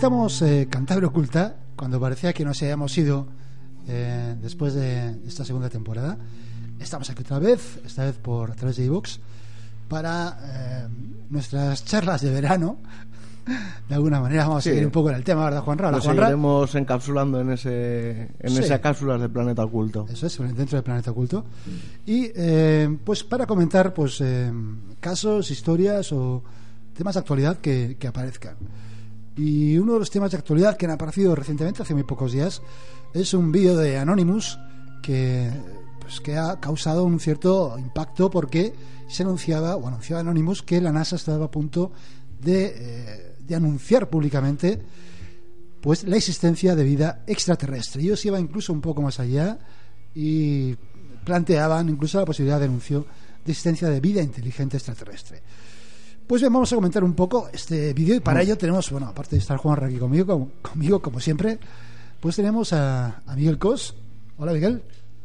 estamos en eh, Cantabria Oculta, cuando parecía que nos habíamos ido eh, después de esta segunda temporada. Estamos aquí otra vez, esta vez por través de iVoox, para eh, nuestras charlas de verano. De alguna manera vamos a seguir un poco en el tema, ¿verdad, Juanra? Ramos? seguiremos encapsulando en, ese, en sí. esas cápsulas de Planeta Oculto. Eso es, dentro del Planeta Oculto. Y pues para comentar pues casos, historias o temas de actualidad que, que aparezcan. Y uno de los temas de actualidad que han aparecido recientemente, hace muy pocos días, es un vídeo de Anonymous que, pues, que ha causado un cierto impacto porque se anunciaba, o anunciaba Anonymous, que la NASA estaba a punto eh, de, anunciar públicamente pues la existencia de vida extraterrestre. Ellos iban incluso un poco más allá y planteaban incluso la posibilidad de anuncio de existencia de vida inteligente extraterrestre. Pues bien, vamos a comentar un poco este vídeo y para ello tenemos, bueno, aparte de estar Juan aquí conmigo, como, conmigo como siempre, pues tenemos a, Miguel Cos. Hola Miguel.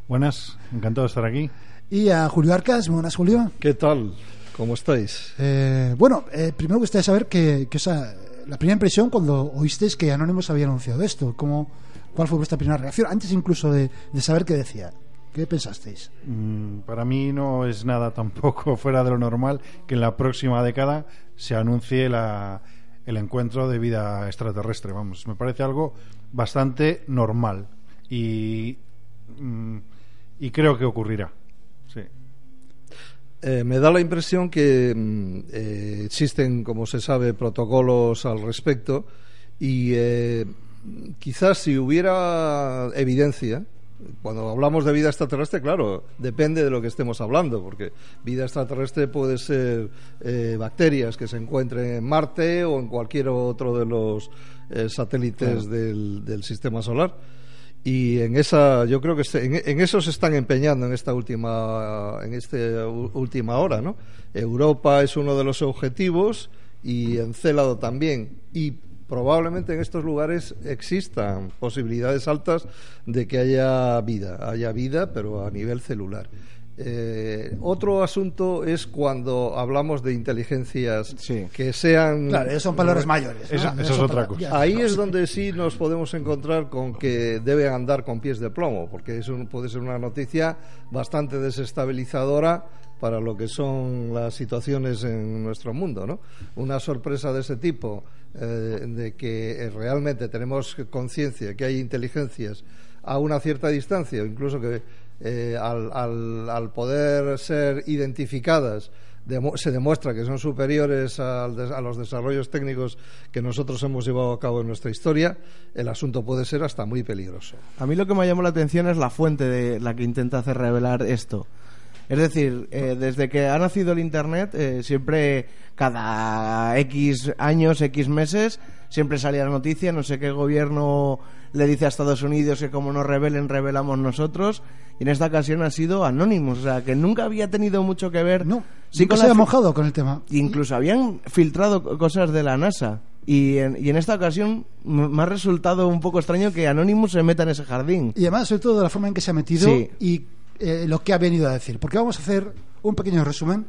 Buenas, encantado de estar aquí. Y a Julio Arcas, buenas Julio. ¿Qué tal? ¿Cómo estáis? Eh, bueno, eh, primero gustaría saber que, que esa, la primera impresión cuando oísteis que Anónimos había anunciado esto, ¿cómo, ¿cuál fue vuestra primera reacción? Antes incluso de, de saber qué decía. ¿Qué pensasteis? Mm, para mí no es nada tampoco fuera de lo normal que en la próxima década se anuncie el encuentro de vida extraterrestre. Vamos, me parece algo bastante normal y, mm, creo que ocurrirá. Sí. Eh, me da la impresión que mm, eh, existen, como se sabe, protocolos al respecto y eh, quizás si hubiera evidencia, cuando hablamos de vida extraterrestre, claro, depende de lo que estemos hablando, porque vida extraterrestre puede ser eh, bacterias que se encuentren en Marte o en cualquier otro de los eh, satélites del, sistema solar. Y en esa, yo creo que en, en, eso se están empeñando en esta última, en esta última hora, ¿no? Europa es uno de los objetivos y Encelado también. Y probablemente en estos lugares existan posibilidades altas de que haya vida, haya vida, pero a nivel celular. Eh, otro asunto es cuando hablamos de inteligencias que sean. Claro, esos son valores mayores. es otra cosa. Ahí es donde sí nos podemos encontrar con que deben andar con pies de plomo, porque eso puede ser una noticia bastante desestabilizadora para lo que son las situaciones en nuestro mundo. ¿no? Una sorpresa de ese tipo eh, de que eh, realmente tenemos conciencia, que hay inteligencias a una cierta distancia, incluso que eh, al, poder ser identificadas se demuestra que son superiores a, los desarrollos técnicos que nosotros hemos llevado a cabo en nuestra historia, el asunto puede ser hasta muy peligroso. A mí lo que me llama la atención es la fuente de la que intenta hacer revelar esto. Es decir, eh, desde que ha nacido el Internet, eh, siempre, cada X años, X meses, siempre salía la noticia, no sé qué gobierno le dice a Estados Unidos que como no revelen, revelamos nosotros. Y en esta ocasión ha sido Anonymous, o sea, que nunca había tenido mucho que ver. No, sí nunca se había mojado con el tema. Incluso habían filtrado cosas de la NASA. Y en, esta ocasión me ha resultado un poco extraño que Anonymous se meta en ese jardín. Y además, sobre todo, de la forma en que se ha metido y eh, lo que ha venido a decir, porque vamos a hacer un pequeño resumen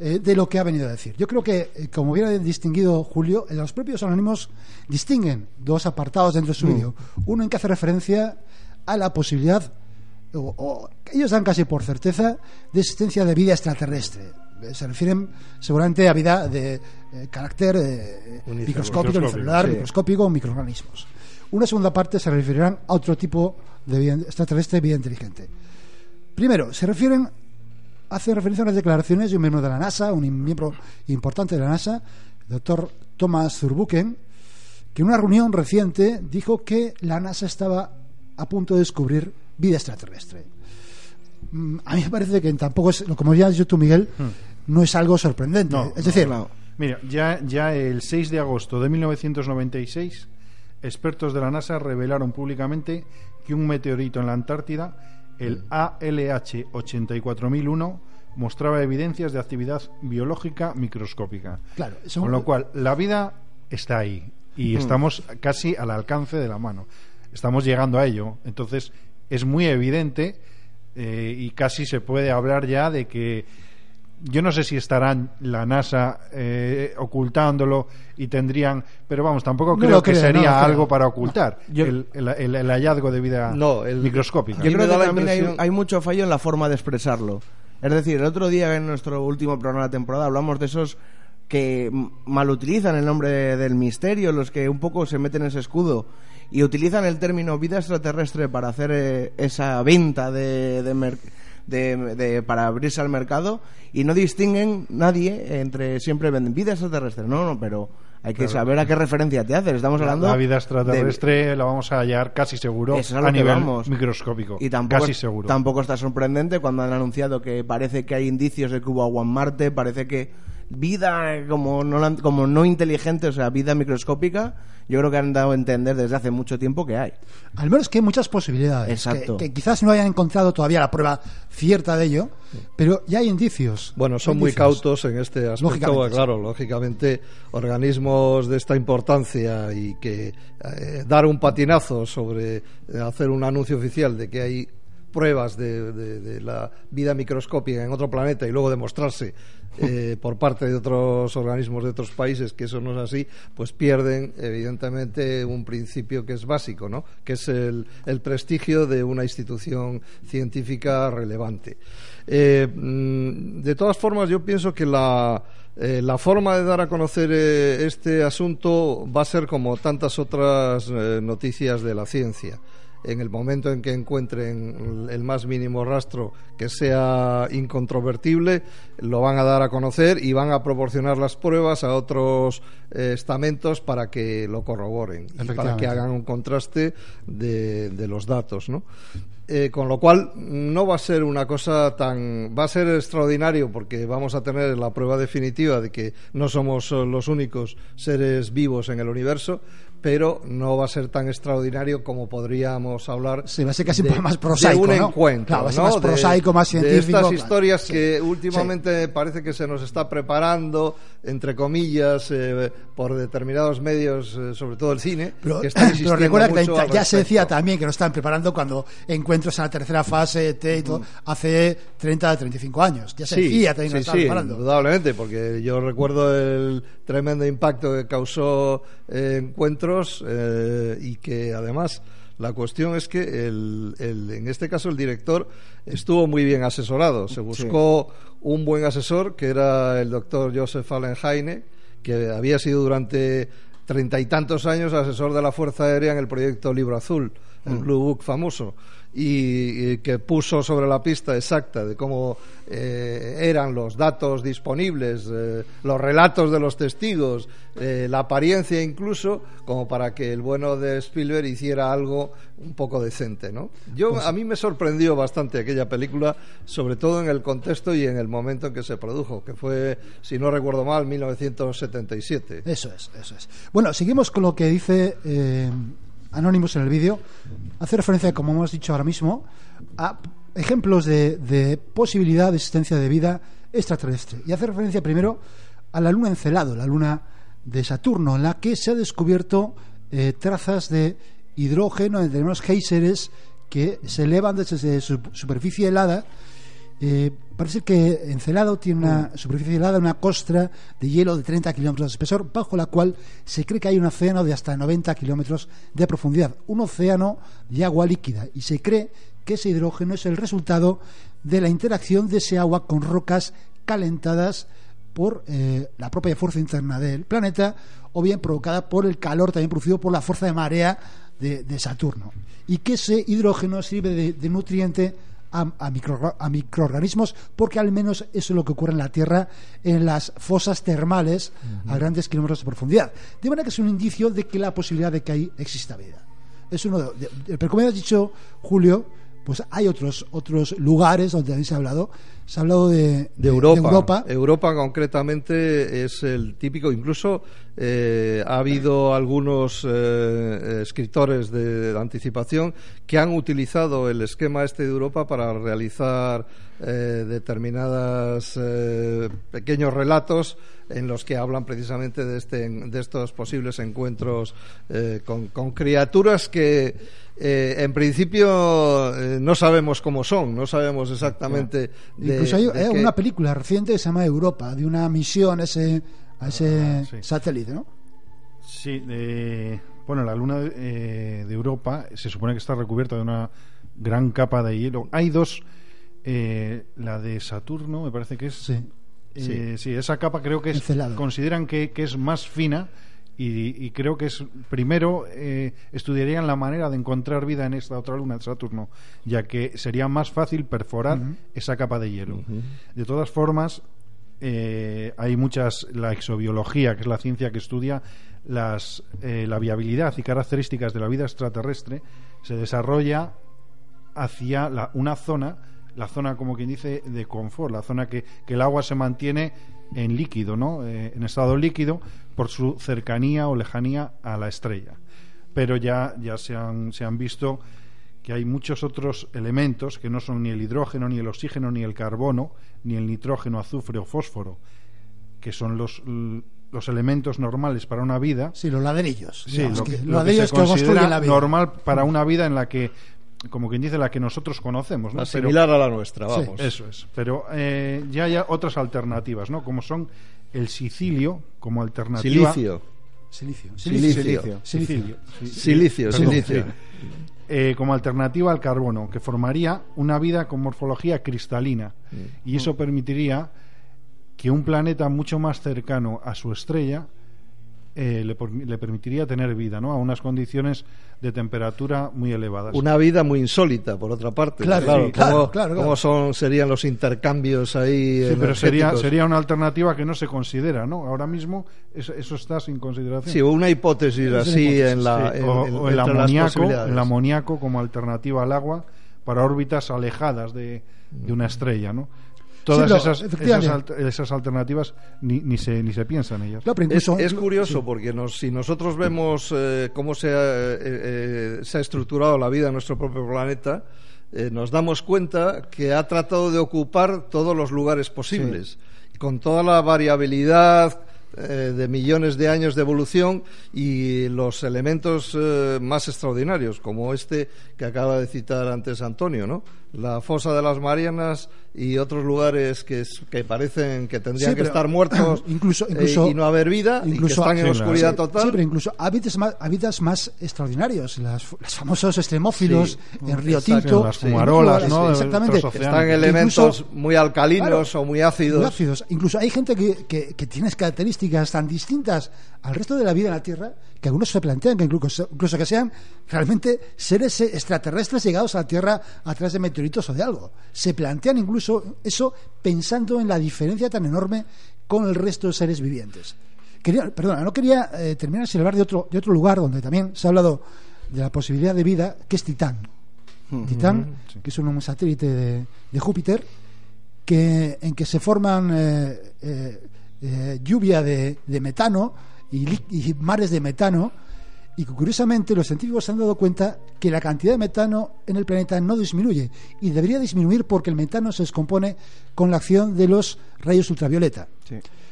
eh, de lo que ha venido a decir. Yo creo que, eh, como bien ha distinguido Julio, los propios anónimos distinguen dos apartados dentro de su mm. vídeo. Uno en que hace referencia a la posibilidad, o, que ellos dan casi por certeza, de existencia de vida extraterrestre. Se refieren seguramente a vida de carácter microscópico, celular, microscópico microorganismos. Una segunda parte se referirán a otro tipo de vida extraterrestre, vida inteligente. Primero, se refieren, Hace referencia a unas declaraciones de un miembro de la NASA, un miembro importante de la NASA, el doctor Thomas Zurbuchen, que en una reunión reciente dijo que la NASA estaba a punto de descubrir vida extraterrestre. Mm, a mí me parece que tampoco es, como ya has dicho tú, Miguel, hmm. no es algo sorprendente. es decir, mira, ya, ya el 6 de agosto de 1996, expertos de la NASA revelaron públicamente que un meteorito en la Antártida el ALH 84001 mostraba evidencias de actividad biológica microscópica. Con lo cual, la vida está ahí y estamos casi al alcance de la mano. Estamos llegando a ello. Entonces, es muy evidente eh, y casi se puede hablar ya de que yo no sé si estarán la NASA eh, ocultándolo y tendrían, pero vamos, tampoco creo, que sería algo para ocultar el, hallazgo de vida microscópica. Yo creo que también hay, mucho fallo en la forma de expresarlo. Es decir, el otro día en nuestro último programa de la temporada hablamos de esos que mal utilizan el nombre del misterio, los que un poco se meten en ese escudo y utilizan el término vida extraterrestre para hacer eh, esa venta de, de de, para abrirse al mercado y no distinguen nadie entre siempre venden vida extraterrestre. No, no, pero hay que saber a qué referencia te haces. Estamos hablando. La vida extraterrestre la vamos a hallar casi seguro a nivel microscópico. Y tampoco, Tampoco está sorprendente cuando han anunciado que parece que hay indicios de que hubo agua en Marte, parece que vida eh, como no, como no inteligente, o sea, vida microscópica yo creo que han dado a entender desde hace mucho tiempo que hay. Al menos que hay muchas posibilidades. Exacto. Que, quizás no hayan encontrado todavía la prueba cierta de ello, pero ya hay indicios. Bueno, son muy cautos en este aspecto. Lógicamente, claro, lógicamente, organismos de esta importancia y que eh, dar un patinazo sobre eh, hacer un anuncio oficial de que hay pruebas de, la vida microscópica en otro planeta y luego demostrarse eh, por parte de otros organismos de otros países que eso no es así, pues pierden evidentemente un principio que es básico, ¿no? que es el, prestigio de una institución científica relevante. Eh, mm, de todas formas, yo pienso que la, eh, la forma de dar a conocer este asunto va a ser como tantas otras noticias de la ciencia en el momento en que encuentren el más mínimo rastro que sea incontrovertible, lo van a dar a conocer y van a proporcionar las pruebas a otros eh, estamentos para que lo corroboren y para que hagan un contraste de, los datos, ¿no? Eh, con lo cual no va a ser una cosa tan va a ser extraordinario porque vamos a tener la prueba definitiva de que no somos los únicos seres vivos en el universo pero no va a ser tan extraordinario como podríamos hablar. Se va a ser casi más prosaico. De un encuentro. va a ser más prosaico, más científico. estas historias que últimamente parece que se nos está preparando, entre comillas, eh, por determinados medios, eh, sobre todo el cine. que está pero recuerda que ya se decía también que nos están preparando cuando encuentros en la tercera fase, T y todo, mm. hace 30, 35 años. Ya se decía también nos preparando. Indudablemente, porque yo recuerdo el tremendo impacto que causó eh, Encuentro eh, y que además la cuestión es que el, en este caso el director estuvo muy bien asesorado. Se buscó un buen asesor que era el doctor Joseph Allen que había sido durante treinta y tantos años asesor de la Fuerza Aérea en el proyecto Libro Azul, el mm. Blue Book famoso y que puso sobre la pista exacta de cómo eh, eran los datos disponibles, eh, los relatos de los testigos, eh, la apariencia incluso, como para que el bueno de Spielberg hiciera algo un poco decente, ¿no? Yo pues a mí me sorprendió bastante aquella película, sobre todo en el contexto y en el momento en que se produjo, que fue, si no recuerdo mal, 1977. Eso es, eso es. Bueno, seguimos con lo que dice anónimos en el vídeo hace referencia, como hemos dicho ahora mismo, a ejemplos de, posibilidad de existencia de vida extraterrestre. Y hace referencia primero a la luna encelado, la luna de Saturno, en la que se ha descubierto eh, trazas de hidrógeno, de unos géiseres que se elevan desde su superficie helada eh, parece que Encelado tiene una mm. superficie helada, una costra de hielo de 30 kilómetros de espesor, bajo la cual se cree que hay un océano de hasta 90 kilómetros de profundidad, un océano de agua líquida, y se cree que ese hidrógeno es el resultado de la interacción de ese agua con rocas calentadas por eh, la propia fuerza interna del planeta o bien provocada por el calor también producido por la fuerza de marea de, Saturno. Y que ese hidrógeno sirve de nutriente a, microorganismos, porque al menos eso es lo que ocurre en la Tierra, en las fosas termales a grandes kilómetros de profundidad. De manera que es un indicio de que la posibilidad de que ahí exista vida. Es uno de, los pero como ya has dicho, Julio, pues hay otros, otros lugares donde habéis hablado se ha hablado de, Europa. Europa. concretamente es el típico, incluso eh, ha habido algunos eh, escritores de, anticipación que han utilizado el esquema este de Europa para realizar determinados eh, determinadas pequeños relatos en los que hablan precisamente de, este, de estos posibles encuentros con, criaturas que... en principio no sabemos cómo son, no sabemos exactamente. Incluso hay, eh, una película reciente que se llama Europa, de una misión ese, a ese ah, satélite, ¿no? Sí, bueno, la luna eh, de, Europa se supone que está recubierta de una gran capa de hielo. Hay dos, eh, la de Saturno, me parece que es. esa capa creo que es, consideran que, que es más fina y, creo que es primero eh, estudiarían la manera de encontrar vida en esta otra luna de Saturno, ya que sería más fácil perforar esa capa de hielo. De todas formas, eh, hay muchas la exobiología, que es la ciencia que estudia las, eh, la viabilidad y características de la vida extraterrestre, se desarrolla hacia una zona, la zona como quien dice de confort, la zona que, que el agua se mantiene en líquido, ¿no? en estado líquido, por su cercanía o lejanía a la estrella. Pero ya, ya se, han, se han visto que hay muchos otros elementos que no son ni el hidrógeno, ni el oxígeno, ni el carbono, ni el nitrógeno, azufre o fósforo, que son los, los elementos normales para una vida. Sí, los ladrillos. Sí, lo que, normal para una vida en la que, como quien dice, la que nosotros conocemos. ¿no? Asimilar a la nuestra, vamos. Eso es. Pero eh, ya hay otras alternativas, ¿no? Como son el sicilio como alternativa. Silicio. Silicio. Silicio. Silicio. Silicio. Eh, como alternativa al carbono, que formaría una vida con morfología cristalina. Mm. Y eso permitiría que un planeta mucho más cercano a su estrella eh, le, permitiría tener vida, ¿no? A unas condiciones de temperatura muy elevadas. Una vida muy insólita, por otra parte. Claro, claro, ¿Cómo, son, serían los intercambios ahí? Sí, pero sería, sería una alternativa que no se considera, ¿no? Ahora mismo eso, está sin consideración. Sí, una hipótesis así en la. En, o, el, amoníaco, como alternativa al agua para órbitas alejadas de, de una estrella, ¿no? Todas esas, alternativas ni, ni, se, ni se piensan ellas. es, curioso porque si nosotros vemos eh, cómo se ha, eh, eh, se ha estructurado la vida en nuestro propio planeta, nos damos cuenta que ha tratado de ocupar todos los lugares posibles, con toda la variabilidad de millones de años de evolución y los elementos más extraordinarios, como este que acaba de citar antes Antonio, ¿no? La fosa de las Marianas y otros lugares que, parecen que tendrían que estar muertos incluso, eh, y no haber vida, incluso, están en oscuridad total. pero incluso hábitats más, más extraordinarios, las, los famosos extremófilos en Río Tinto. Las fumarolas, ¿no? Exactamente. Están elementos muy alcalinos o muy ácidos. Incluso hay gente que, que, tiene características tan distintas al resto de la vida en la Tierra que algunos se plantean que incluso, incluso que sean realmente seres extraterrestres llegados a la Tierra a través de meteoritos o de algo. Se plantean incluso eso pensando en la diferencia tan enorme con el resto de seres vivientes. Quería, perdona, no quería eh, terminar sin hablar de otro, de otro lugar donde también se ha hablado de la posibilidad de vida, que es Titán. Titán, que es un satélite de, Júpiter, que, en que se forman eh, eh, lluvia de, metano y, mares de metano y curiosamente los científicos se han dado cuenta que la cantidad de metano en el planeta no disminuye y debería disminuir porque el metano se descompone con la acción de los rayos ultravioleta.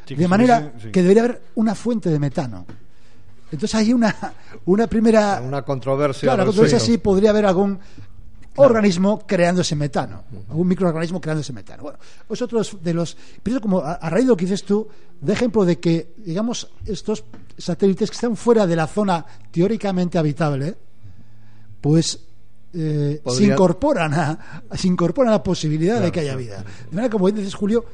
de manera que debería haber una fuente de metano. Entonces hay una, una primera... Una controversia. Claro, una sí podría haber algún Organismo organismo ese metano, algún microorganismo ese metano. Bueno, vosotros de los, pero como a, raíz de lo que dices tú, de ejemplo de que, digamos, estos satélites que están fuera de la zona teóricamente habitable, pues eh, se, incorporan a, se la posibilidad de que haya vida. De manera que, como dices, Julio,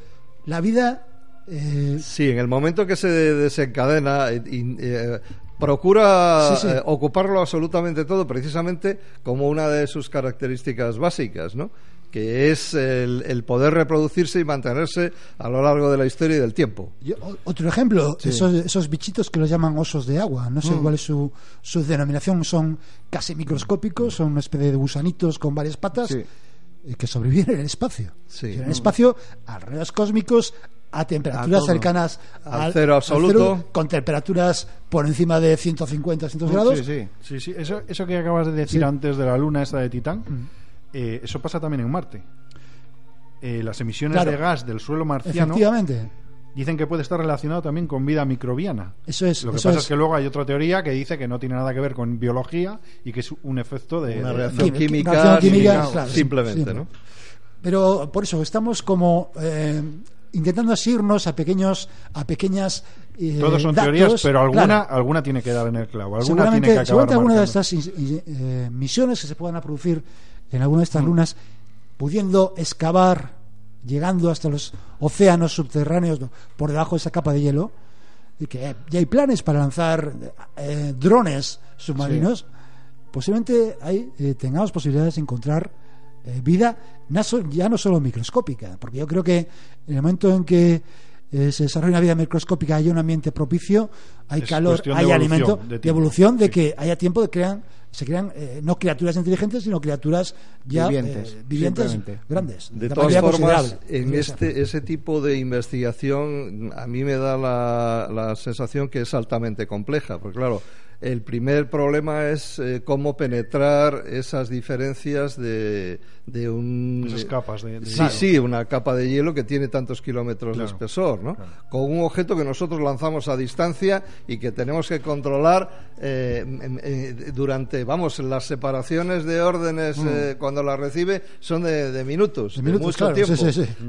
la vida eh, Sí, en el momento que se desencadena, eh, procura eh, ocuparlo absolutamente todo, precisamente como una de sus características básicas, ¿no? que es el, poder reproducirse y mantenerse a lo largo de la historia y del tiempo. otro ejemplo, esos, bichitos que los llaman osos de agua, no sé mm. cuál es su, su, denominación, son casi microscópicos, son una especie de gusanitos con varias patas eh, que sobreviven en el espacio. en el espacio, a ruedas cósmicos, a temperaturas cercanas al, cero absoluto, con temperaturas por encima de 150, 100 grados. Sí, sí, sí, Eso, que acabas de decir antes de la luna esta de Titán, mm. eh, eso pasa también en Marte. Eh, las emisiones de gas del suelo marciano Dicen que puede estar relacionado también con vida microbiana. Eso es. Lo que pasa es. que luego hay otra teoría que dice que no tiene nada que ver con biología y que es un efecto de. Una reacción química, reacción química, simplemente, ¿no? Pero por eso estamos como. Eh, intentando asirnos a pequeños a pequeñas eh, todos son teorías pero alguna alguna tiene que dar en el clavo alguna tiene que acabar seguramente alguna de estas eh, misiones que se puedan producir en alguna de estas mm. lunas pudiendo excavar llegando hasta los océanos subterráneos, por debajo de esa capa de hielo, y que eh, ya hay planes para lanzar eh, drones submarinos, posiblemente eh, tengamos posibilidades de encontrar vida ya no solo microscópica, porque yo creo que en el momento en que se desarrolla una vida microscópica Hay un ambiente propicio, hay calor, hay alimento, de, evolución, de que haya tiempo de crean, se crean eh, no criaturas inteligentes, sino criaturas ya vivientes, eh, grandes. De, todas formas, en este, ese tipo de investigación a mí me da la, sensación que es altamente compleja, porque claro, el primer problema es eh, cómo penetrar esas diferencias de, de un... Esas capas de, Sí, sí, una capa de hielo que tiene tantos kilómetros de espesor, ¿no? Con un objeto que nosotros lanzamos a distancia y que tenemos que controlar eh, durante, vamos, las separaciones de órdenes mm. eh, cuando las recibe son de, minutos, de, mucho tiempo.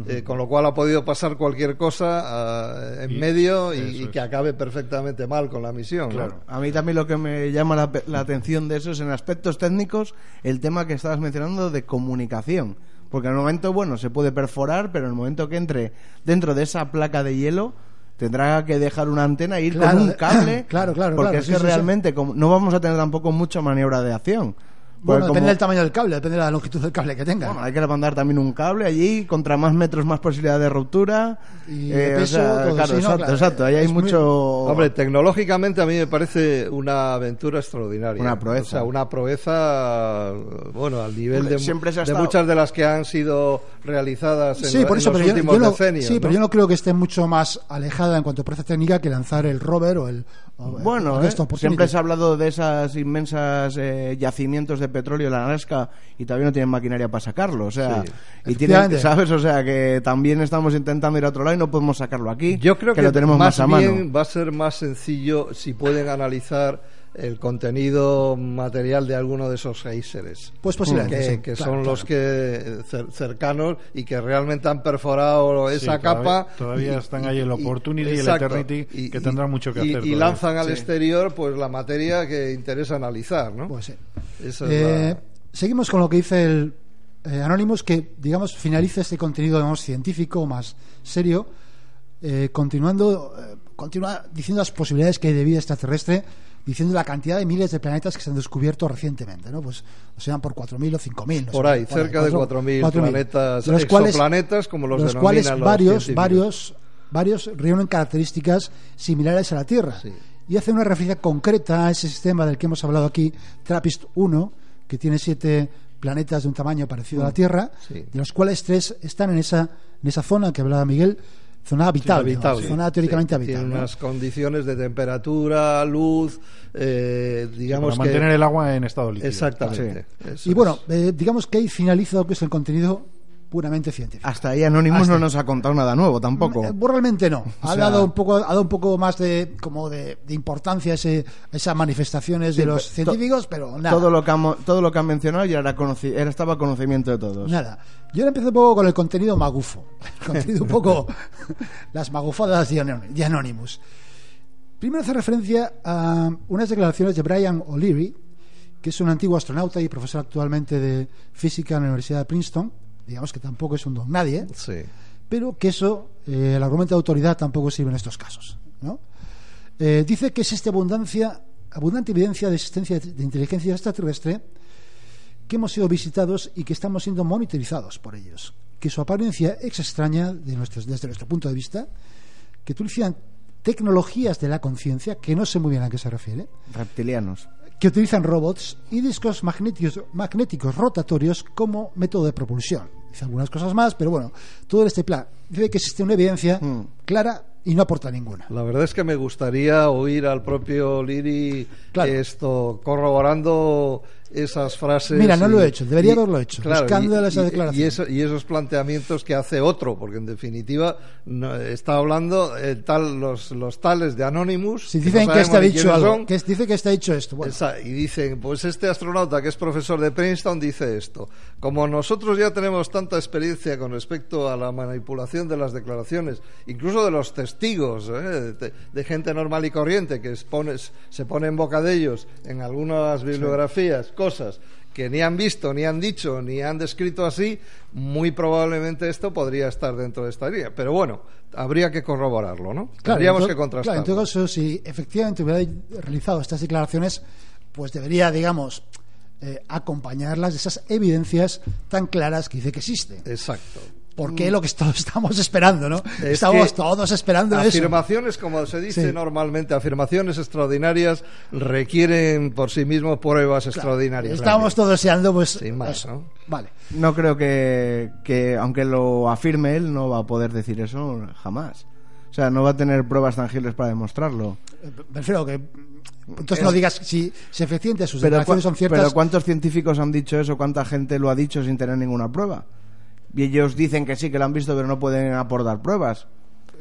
Eh, con lo cual ha podido pasar cualquier cosa en medio y, que acabe perfectamente mal con la misión. A mí también lo que me llama la, la atención de eso es en aspectos técnicos el tema que estabas mencionando de comunicación. Porque en el momento, bueno, se puede perforar, pero en el momento que entre dentro de esa placa de hielo, tendrá que dejar una antena e ir con un cable. Porque es que realmente no vamos a tener tampoco mucha maniobra de acción. Bueno, depende del tamaño del cable, depende de la longitud del cable que tenga. Bueno, hay que levantar también un cable allí, contra más metros más posibilidad de ruptura. Y eh, exacto, exacto, ahí hay mucho... Hombre, tecnológicamente a mí me parece una aventura extraordinaria. Una proeza. O sea, una proeza, bueno, al nivel de, muchas de las que han sido realizadas en, los pero últimos yo, decenios. No, sí, pero yo no creo que esté mucho más alejada en cuanto a proeza técnica que lanzar el rover o el, Ah, bueno, ¿eh? siempre se ha hablado de esas inmensas eh, yacimientos de petróleo en Alaska y todavía no tienen maquinaria para sacarlo, o sea, y tienen, sabes, o sea, que también estamos intentando ir a otro lado y no podemos sacarlo aquí. Yo creo que, lo más, va a ser más sencillo si pueden analizar el contenido material de alguno de esos geysers. Pues posiblemente. Que, son los que cercanos y que realmente han perforado esa capa. Todavía, están ahí el Opportunity y, el Eternity que tendrán mucho que hacer. Y lanzan al exterior pues la materia que interesa analizar, ¿no? Pues eh, Seguimos con lo que dice el eh, que digamos finaliza este contenido científico más serio, eh, continuando eh, diciendo las posibilidades que hay de vida extraterrestre diciendo la cantidad de miles de planetas que se han descubierto recientemente, ¿no? Pues o sean por 4.000 o 5.000. por ahí, cerca de 4.000 planetas, exoplanetas, como los, los cuales los varios, varios, reúnen características similares a la Tierra. Y hace una referencia concreta a ese sistema del que hemos hablado aquí, TRAPPIST-1, que tiene siete planetas de un tamaño parecido a la mm. Tierra, de los cuales tres están en esa, en esa zona que hablaba Miguel, Zona habitable, zona, teóricamente habitable. Tiene unas condiciones de temperatura, luz, eh, digamos. para que... mantener el agua en estado líquido. Exactamente. Y bueno, eh, digamos que ahí finaliza lo que es el contenido puramente científico. Hasta ahí Anonymous no nos ha contado nada nuevo tampoco. Mm, eh, realmente no. Ha, dado, un poco, más de, como de, importancia a esas manifestaciones de los científicos, pero nada. Todo lo que, todo lo que han mencionado ya era, estaba a conocimiento de todos. Nada. Yo ahora empiezo un poco con el contenido magufo. El contenido un poco las magufadas de Anonymous. Primero hace referencia a unas declaraciones de Brian O'Leary, que es un antiguo astronauta y profesor actualmente de física en la Universidad de Princeton, digamos que tampoco es un don nadie, pero que eso, eh, el argumento de autoridad tampoco sirve en estos casos. ¿no? Eh, dice que existe abundancia, abundante evidencia de existencia de inteligencia extraterrestre que hemos sido visitados y que estamos siendo monitorizados por ellos, que su apariencia es extraña de nuestros, desde nuestro punto de vista, que utilizan tecnologías de la conciencia, que no sé muy bien a qué se refiere. Reptilianos. Que utilizan robots y discos magnéticos rotatorios como método de propulsión. Dice algunas cosas más, pero bueno, todo este plan. debe que existe una evidencia mm. clara y no aporta ninguna. La verdad es que me gustaría oír al propio Liri esto corroborando esas frases. Mira, no lo he hecho, debería haberlo hecho, y, y, esos planteamientos que hace otro, porque en definitiva está hablando eh, tal, los, los, tales de Anonymous. Si dicen que, está dicho algo, dice que está hecho esto. y dicen, pues este astronauta que es profesor de Princeton dice esto. Como nosotros ya tenemos tanta experiencia con respecto a la manipulación de las declaraciones, incluso de los testigos, eh, de, gente normal y corriente que se pone en boca de ellos en algunas bibliografías cosas que ni han visto, ni han dicho, ni han descrito así, muy probablemente esto podría estar dentro de esta línea. Pero bueno, habría que corroborarlo, ¿no? Claro, que contrastar. Claro, en todo caso, si efectivamente hubiera realizado estas declaraciones, pues debería, digamos, eh, acompañarlas de esas evidencias tan claras que dice que existen. Exacto. Por qué mm. lo que estamos esperando, ¿no? estamos todos esperando afirmaciones, como se dice normalmente, afirmaciones extraordinarias requieren por sí mismos pruebas extraordinarias. Estamos todos deseando, pues... ¿no? Vale. No creo que, aunque lo afirme él, no va a poder decir eso jamás. O sea, no va a tener pruebas tangibles para demostrarlo. Eh, prefiero que entonces no digas si, se eficiente, sus declaraciones son ciertas. Pero ¿cuántos científicos han dicho eso? ¿Cuánta gente lo ha dicho sin tener ninguna prueba? y ellos dicen que sí, que lo han visto, pero no pueden aportar pruebas.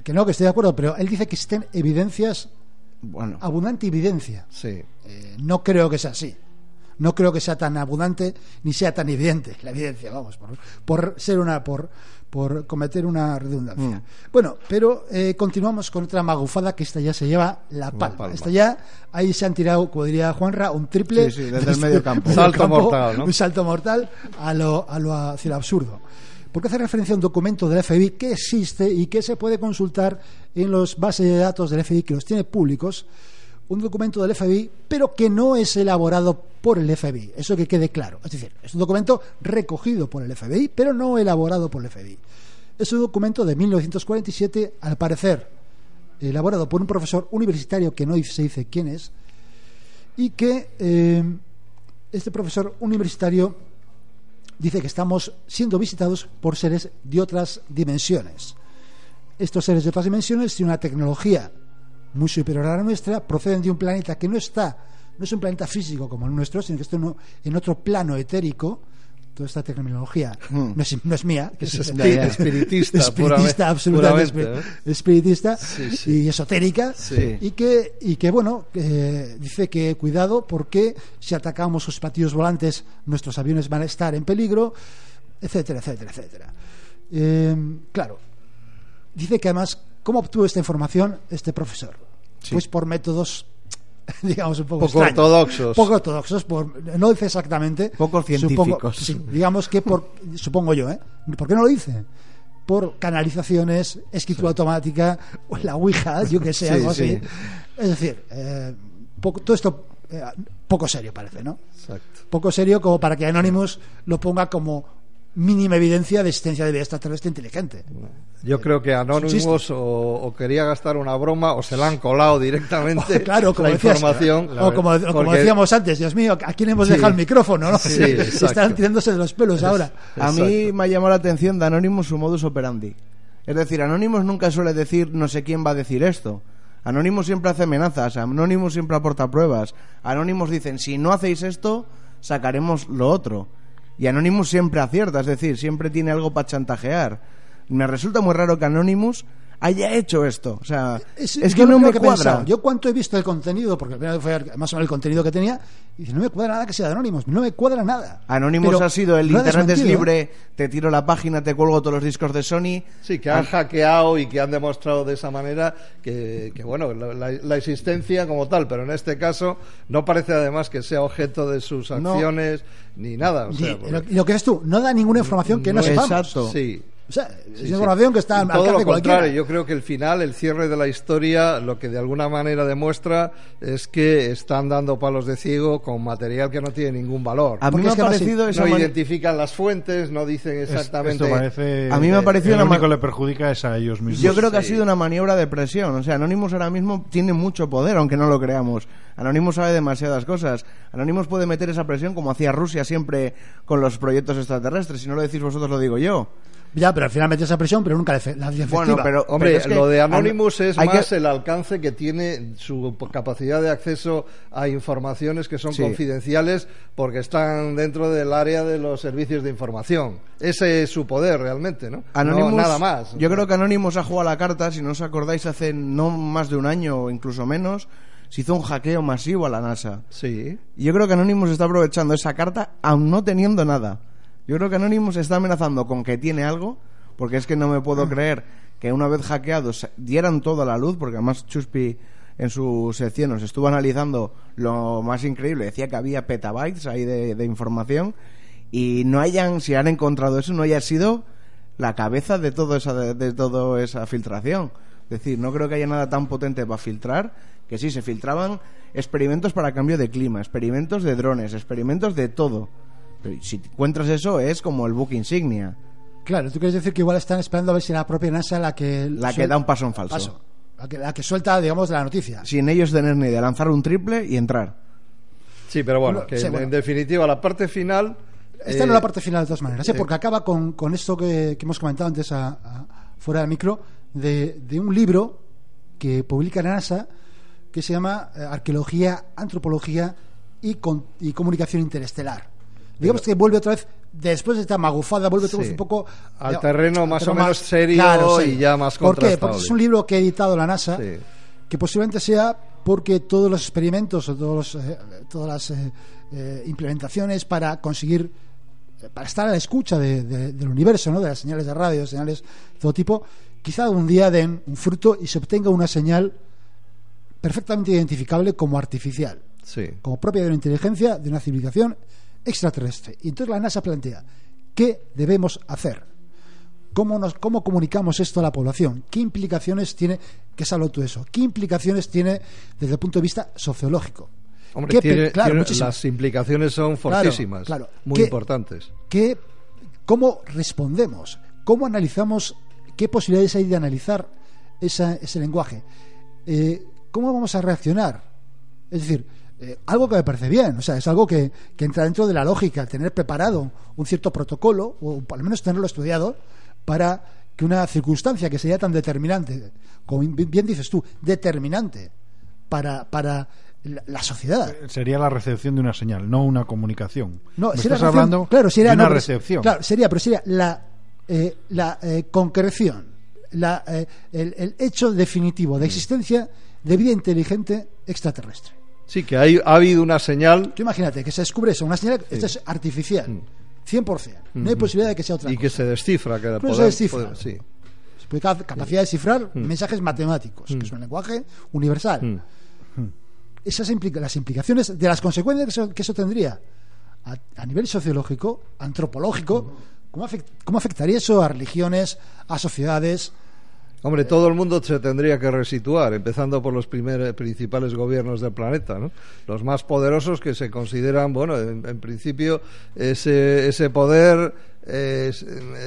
Que no, que estoy de acuerdo, pero él dice que existen evidencias, bueno. abundante evidencia. Sí. Eh, no creo que sea así. No creo que sea tan abundante ni sea tan evidente la evidencia, vamos, por, ser una, por, por cometer una redundancia. Mm. Bueno, pero eh, continuamos con otra magufada que esta ya se lleva la palma. Esta ya, ahí se han tirado, como diría Juanra, un triple. desde, el medio campo. Salto mortal, Un salto mortal a lo, a lo hacia absurdo porque hace referencia a un documento del FBI que existe y que se puede consultar en los bases de datos del FBI que los tiene públicos, un documento del FBI, pero que no es elaborado por el FBI, eso que quede claro. Es decir, es un documento recogido por el FBI, pero no elaborado por el FBI. Es un documento de 1947, al parecer, elaborado por un profesor universitario que no se dice quién es, y que eh, este profesor universitario dice que estamos siendo visitados por seres de otras dimensiones. Estos seres de otras dimensiones tienen una tecnología muy superior a la nuestra, proceden de un planeta que no está, no es un planeta físico como el nuestro, sino que está en otro plano etérico, toda esta terminología hmm. no, es, mía, que es, espiritista, absolutamente espiritista y esotérica y que y que bueno dice que cuidado porque si atacamos sus platillos volantes nuestros aviones van a estar en peligro, etcétera, etcétera, etcétera. Em, claro, dice que además cómo obtuvo esta información este profesor, pues por métodos digamos, un poco, poco ortodoxos. Poco ortodoxos, no dice exactamente. Poco científicos. digamos que, por, supongo yo, ¿eh? ¿Por qué no lo dice? por canalizaciones, escritura automática, o la Ouija, yo que sé, algo así. Es decir, eh, todo esto eh, poco serio parece, ¿no? Poco serio como para que Anonymous lo ponga como mínima evidencia de existencia de vida extraterrestre inteligente. Yo eh, creo que anónimos o, quería gastar una broma o se la han colado directamente oh, claro, la información. O como, decíamos antes, Dios mío, ¿a quién hemos dejado el micrófono? están tirándose de los pelos ahora. A mí me ha llamado la atención de Anonymous su modus operandi. Es decir, anónimos nunca suele decir no sé quién va a decir esto. Anónimos siempre hace amenazas, Anónimos siempre aporta pruebas. Anónimos dicen, si no hacéis esto, sacaremos lo otro. Y Anonymous siempre acierta, es decir, siempre tiene algo para chantajear. Me resulta muy raro que Anonymous haya hecho esto. O sea, es, que no me cuadra. Yo cuánto he visto el contenido, porque al final fue más o menos el contenido que tenía, y dice, no me cuadra nada que sea de Anónimos, no me cuadra nada. Anónimos ha sido el Internet es ¿eh? libre, te tiro la página, te cuelgo todos los discos de Sony. Sí, que han, ah. hackeado y que han demostrado de esa manera que, bueno, la, existencia como tal, pero en este caso no parece además que sea objeto de sus acciones ni nada. O lo, que es tú, no da ninguna información que no, Exacto. Sí es información que está en yo creo que el final, el cierre de la historia, lo que de alguna manera demuestra es que están dando palos de ciego con material que no tiene ningún valor. A mí me ha parecido no, identifican las fuentes, no dicen exactamente. a mí me ha parecido le perjudica es a ellos mismos. Yo creo que ha sido una maniobra de presión. O sea, Anonymous ahora mismo tiene mucho poder, aunque no lo creamos. Anonymous sabe demasiadas cosas. Anonymous puede meter esa presión como hacía Rusia siempre con los proyectos extraterrestres. Si no lo decís vosotros, lo digo yo. Ya, pero al final finalmente esa presión, pero nunca la efectiva Bueno, pero hombre, lo de Anonymous es más el alcance que tiene su capacidad de acceso a informaciones que son confidenciales porque están dentro del área de los servicios de información. Ese es su poder realmente, ¿no? Anonymous, nada más. Yo creo que Anonymous ha jugado la carta, si no os acordáis, hace no más de un año o incluso menos se hizo un hackeo masivo a la NASA. Sí. yo creo que Anonymous está aprovechando esa carta aún no teniendo nada. Yo creo que Anonymous está amenazando con que tiene algo, porque es que no me puedo mm. creer que una vez hackeados dieran toda la luz, porque además Chuspi en su sección nos estuvo analizando lo más increíble, decía que había petabytes ahí de, información, y no hayan, si han encontrado eso, no haya sido la cabeza de, todo esa, de, de toda esa filtración. Es decir, no creo que haya nada tan potente para filtrar, que sí, se filtraban experimentos para cambio de clima, experimentos de drones, experimentos de todo si encuentras eso, es como el book insignia. Claro, tú quieres decir que igual están esperando a ver si la propia NASA la que... La que da un paso en falso. la, que, suelta, digamos, la noticia. Sin ellos tener ni de lanzar un triple y entrar. Sí, pero bueno, en definitiva, la parte final... Esta no es la eh, parte final de todas maneras, ¿eh? Eh, porque acaba con, esto que, hemos comentado antes a, fuera del micro, de, un libro que publica la NASA que se llama Arqueología, Antropología y Comunicación Interestelar digamos que vuelve otra vez, después de esta magufada, vuelve un poco al terreno más o menos serio y ya más ¿Por qué? Porque es un libro que ha editado la NASA, que posiblemente sea porque todos los experimentos o todos eh, todas las eh, eh, implementaciones para conseguir para estar a la escucha del universo, ¿no? de las señales de radio, señales de todo tipo, quizá un día den un fruto y se obtenga una señal perfectamente identificable como artificial, como propia de una inteligencia, de una civilización extraterrestre. Y entonces la NASA plantea, ¿qué debemos hacer? ¿Cómo, nos, ¿Cómo comunicamos esto a la población? ¿Qué implicaciones tiene, que es eso, qué implicaciones tiene desde el punto de vista sociológico? Hombre, claro, las implicaciones son fortísimas, muy importantes. ¿qué, ¿Cómo respondemos? ¿Cómo analizamos? ¿Qué posibilidades hay de analizar ese lenguaje? Eh, ¿Cómo vamos a reaccionar? Es decir, eh, algo que me parece bien, o sea, es algo que, entra dentro de la lógica, tener preparado un cierto protocolo, o al menos tenerlo estudiado, para que una circunstancia que sería tan determinante, como bien dices tú, determinante para, para la, sociedad. Eh, sería la recepción de una señal, no una comunicación. No, sería estás hablando claro, sería, de una recepción. Claro, sería, pero sería la, eh, la concreción, la, el, el hecho definitivo de mm. existencia de vida inteligente extraterrestre. Sí, que hay, ha habido una señal. Tú imagínate que se descubre eso, una señal, esto es artificial, 100%. Mm. No hay mm-hmm. posibilidad de que sea otra. Y que se descifra, que pues se descifra. Poder, sí. Capacidad de descifrar mm. mensajes matemáticos, que es mm. un lenguaje universal. Esas implica las implicaciones de las consecuencias que eso, tendría a, nivel sociológico, antropológico, ¿cómo, ¿cómo afectaría eso a religiones, a sociedades, Hombre, todo el mundo se tendría que resituar, empezando por los primeros principales gobiernos del planeta, ¿no? Los más poderosos que se consideran, bueno, en, principio ese, poder eh,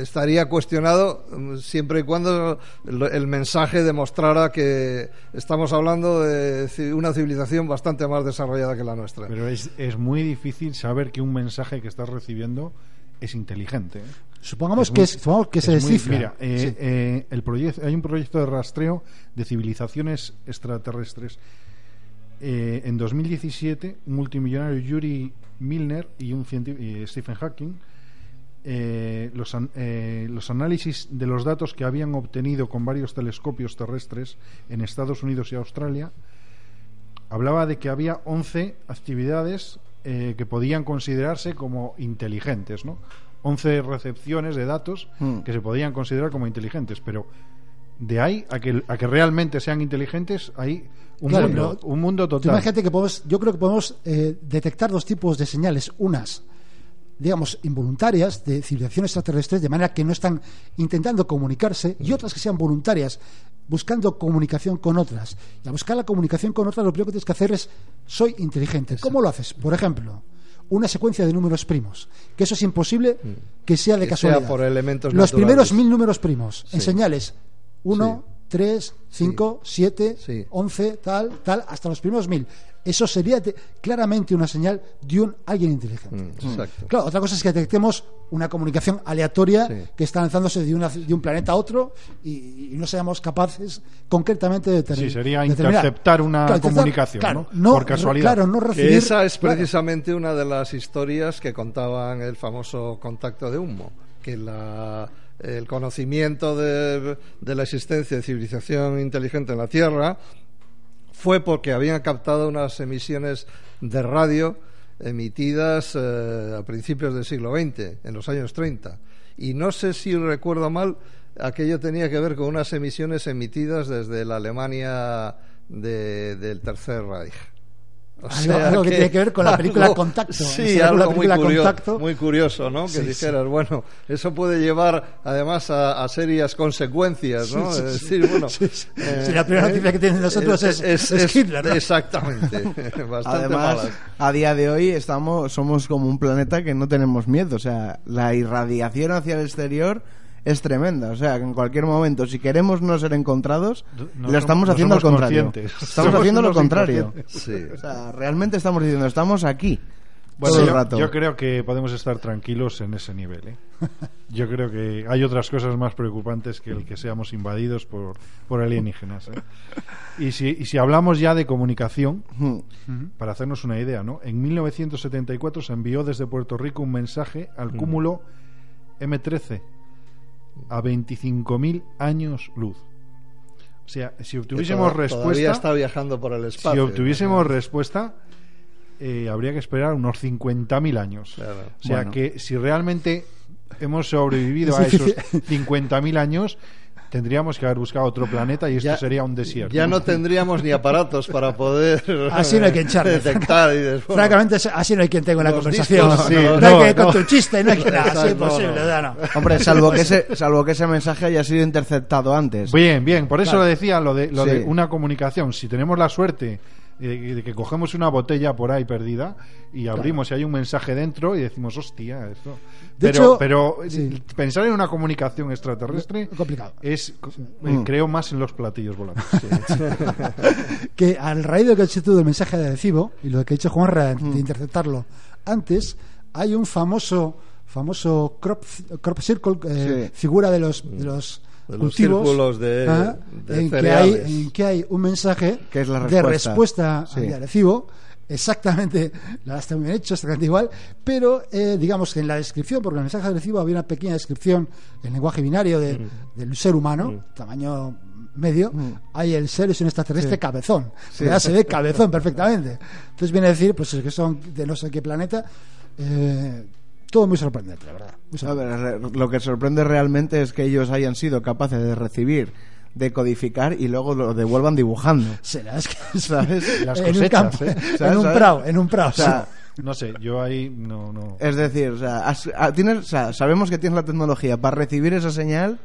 estaría cuestionado mm, siempre y cuando el mensaje demostrara que estamos hablando de una civilización bastante más desarrollada que la nuestra. Pero es, es muy difícil saber que un mensaje que estás recibiendo es inteligente. ¿eh? Supongamos, que, es, que se Mira, eh, eh, el proyecto, hay un proyecto de rastreo de civilizaciones extraterrestres. Eh, en 2017, un multimillonario Yuri Milner y un Stephen Hawking, los, análisis de los datos que habían obtenido con varios telescopios terrestres en Estados Unidos y Australia, hablaba de que había 11 actividades que podían considerarse como inteligentes, ¿no? 11 recepciones de datos hmm. que se podrían considerar como inteligentes, pero de ahí a que, a que realmente sean inteligentes hay un, mundo, un mundo total. Imagínate que podemos, yo creo que podemos eh, detectar dos tipos de señales, unas digamos, involuntarias de civilizaciones extraterrestres, de manera que no están intentando comunicarse, y otras que sean voluntarias, buscando comunicación con otras. Y a buscar la comunicación con otras, lo primero que tienes que hacer es, soy inteligente. ¿Cómo lo haces? Por ejemplo, una secuencia de números primos. Que eso es imposible mm. que sea de casualidad. por elementos Los primeros mil números primos en señales. Uno, ...tres... ...cinco... ...siete... ...once... tal, tal, hasta los primeros mil eso sería claramente una señal de un alguien inteligente. Mm, mm. Exacto. Claro, otra cosa es que detectemos una comunicación aleatoria que está lanzándose de, un planeta a otro y, no seamos capaces concretamente de determinar. Sí, sería interceptar una comunicación, ¿no? Por casualidad. Claro, no esa es precisamente una de las historias que contaban el famoso contacto de humo, que el conocimiento de, de, la existencia de civilización inteligente en la Tierra fue porque habían captado unas emisiones de radio emitidas eh, a principios del siglo XX, en los años 30. Y no sé si recuerdo mal, aquello tenía que ver con unas emisiones emitidas desde la Alemania del Tercer Reich algo, que, tiene que ver con la película Contacto. Sí, algo muy, curioso, muy curioso, ¿no? Que dijeras, bueno, eso puede llevar además a, serias consecuencias, ¿no? es decir, bueno. Si eh, la primera eh, noticia que tienen nosotros es, Hitler. Exactamente. Bastante además, a día de hoy estamos, somos como un planeta que no tenemos miedo. O sea, la irradiación hacia el exterior es tremenda. O sea, que en cualquier momento, si queremos no ser encontrados, lo estamos haciendo al contrario. Estamos haciendo lo contrario. realmente estamos diciendo, estamos aquí. Bueno, yo, creo que podemos estar tranquilos en ese nivel. ¿eh? Yo creo que hay otras cosas más preocupantes que el que seamos invadidos por, por alienígenas. ¿eh? Y, si, hablamos ya de comunicación, hmm. para hacernos una idea, ¿no? En 1974 se envió desde Puerto Rico un mensaje al hmm. cúmulo M13 a 25.000 años luz. O sea, si obtuviésemos toda, respuesta. está viajando por el espacio. Si obtuviésemos respuesta, eh, habría que esperar unos 50.000 años. o sea que si realmente hemos sobrevivido a esos 50.000 años, Tendríamos que haber buscado otro planeta y esto sería un desierto. Ya no tendríamos ni aparatos para poder así no hay quien detectar. Y después, Francamente, así no hay quien tenga una conversación. no, hay que con tu chiste, no hay que nada. imposible. Hombre, salvo que, ese, salvo que ese mensaje haya sido interceptado antes. Bien, bien. Por eso lo decía, lo de, lo de una comunicación. Si tenemos la suerte de, que cogemos una botella por ahí perdida y abrimos y hay un mensaje dentro y decimos, hostia, esto. pero pero eh, pensar en una comunicación extraterrestre complicado. es, mm. eh, creo, más en los platillos volantes. que al raíz de que ha hecho tú del mensaje de adhesivo y lo que ha hecho Juan de mm. interceptarlo antes, hay un famoso famoso crop, circle, eh, figura de los, mm. de los los de, ¿ah? de en, que hay, en, que hay, un mensaje es la respuesta? de respuesta al recibo exactamente, la está muy bien hecho, exactamente igual, pero eh, digamos que en la descripción, porque en el mensaje de recibo había una pequeña descripción en lenguaje binario mm. del ser humano, mm. tamaño medio, mm. hay el ser es un extraterrestre cabezón, ya se ve cabezón perfectamente. Entonces viene a decir, pues es que son de no sé qué planeta. Eh, todo muy sorprendente, la verdad. lo que sorprende realmente es que ellos hayan sido capaces de recibir de codificar y luego lo devuelvan dibujando. será es que sabes las en un, ¿eh? en un prado, en un prado. no sé, yo ahí no Es decir, ah, sabemos que tienes la tecnología para recibir esa señal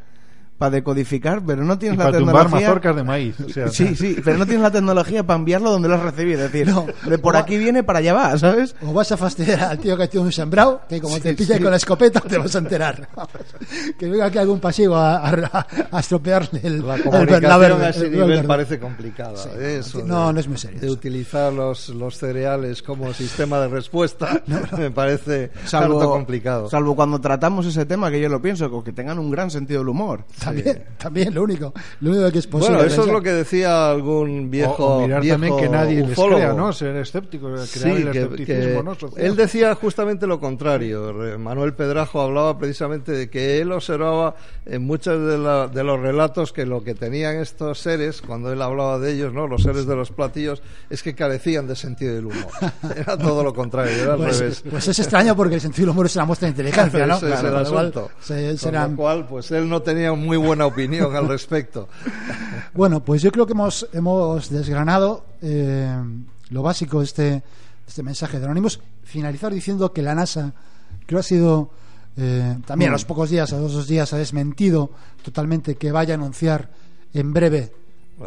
para decodificar, pero no tienes y la para tecnología. Tumbar mazorcas de maíz. sí, sí, pero no tienes la tecnología para enviarlo donde lo has recibido. Es decir, de por aquí viene para allá va, ¿sabes? O vas a fastidiar al tío que ha un sembrado, que como te pilla con la escopeta te vas a enterar. que venga aquí algún pasivo a, estropearle el. La comunicación parece complicada. ¿eh? no, no es muy serio. De utilizar los, cereales como sistema de respuesta me parece algo complicado. Salvo cuando tratamos ese tema, que yo lo pienso, que tengan un gran sentido del humor. También, también, lo único, lo único que es posible. Bueno, eso es lo que decía algún viejo. viejo que nadie ufólogo. ¿no? Ser escéptico, que, Él decía justamente lo contrario. Manuel Pedrajo hablaba precisamente de que él observaba en muchos de, los relatos que lo que tenían estos seres, cuando él hablaba de ellos, ¿no? Los seres de los platillos, es que carecían de sentido del humor. Era todo lo contrario, era al pues, revés. Pues es extraño porque el sentido del humor es una muestra de inteligencia, ¿no? es el asunto. Con lo cual, pues él no tenía muy buena opinión al respecto. bueno, pues yo creo que hemos, hemos desgranado eh, lo básico de este, este mensaje de Anonymous. Finalizar diciendo que la NASA, creo ha sido eh, también a los mm. pocos días, a los dos días, ha desmentido totalmente que vaya a anunciar en breve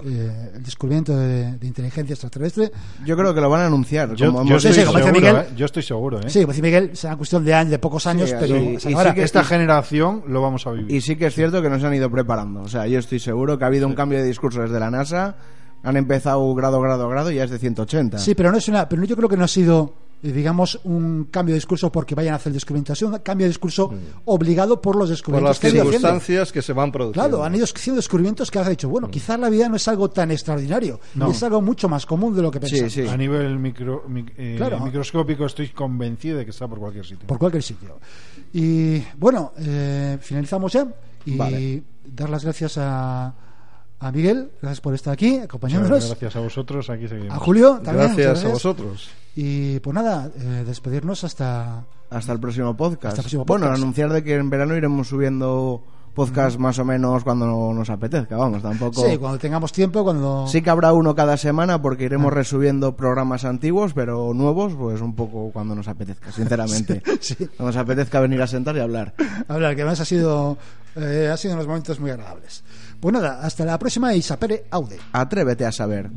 eh, el descubrimiento de, inteligencia extraterrestre. Yo creo que lo van a anunciar. Yo, estoy, seguro, Miguel, ¿eh? Sí, como Miguel, será cuestión de años, de pocos años, pero sí que esta generación lo vamos a vivir. Y sí que es cierto que no se han ido preparando. O sea, yo estoy seguro que ha habido un cambio de discurso desde la NASA. Han empezado grado, grado, grado y ya es de 180. Sí, pero no es una. Pero yo creo que no ha sido eh, digamos, un cambio de discurso porque vayan a hacer discriminación, un cambio de discurso mm. obligado por los descubrimientos. Por las que que se van produciendo. Claro, han ido haciendo descubrimientos que han dicho, bueno, mm. quizás la vida no es algo tan extraordinario, es algo mucho más común de lo que pensamos. A nivel micro, eh, microscópico estoy convencido de que está por cualquier sitio. Por cualquier sitio. Y bueno, eh, finalizamos ya y dar las gracias a a Miguel, gracias por estar aquí, acompañándonos. Gracias a vosotros, aquí seguimos. A Julio, también. Gracias, a vosotros. Y pues nada, eh, despedirnos hasta... Hasta el próximo podcast. Bueno, anunciar de que en verano iremos subiendo podcast más o menos cuando nos apetezca, vamos, tampoco. Sí, cuando tengamos tiempo, cuando. Sí que habrá uno cada semana porque iremos ah. resubiendo programas antiguos, pero nuevos, pues un poco cuando nos apetezca, sinceramente. sí, Cuando nos apetezca venir a sentar y hablar. Hablar, que además ha sido, eh, ha sido unos momentos muy agradables. Pues nada, hasta la próxima y sapere aude. Atrévete a saber.